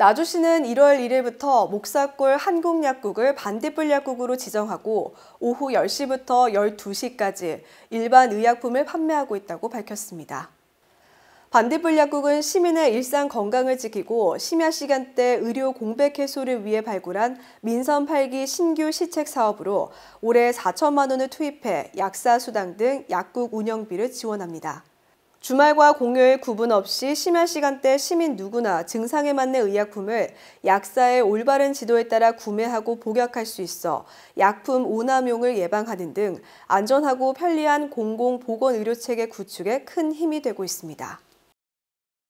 나주시는 1월 1일부터 목사골 한국약국을 반딧불 약국으로 지정하고 오후 10시부터 12시까지 일반 의약품을 판매하고 있다고 밝혔습니다. 반딧불 약국은 시민의 일상 건강을 지키고 심야 시간대 의료 공백 해소를 위해 발굴한 민선 8기 신규 시책 사업으로 올해 4천만 원을 투입해 약사 수당 등 약국 운영비를 지원합니다. 주말과 공휴일 구분 없이 심야 시간대 시민 누구나 증상에 맞는 의약품을 약사의 올바른 지도에 따라 구매하고 복약할 수 있어 약품 오남용을 예방하는 등 안전하고 편리한 공공보건의료체계 구축에 큰 힘이 되고 있습니다.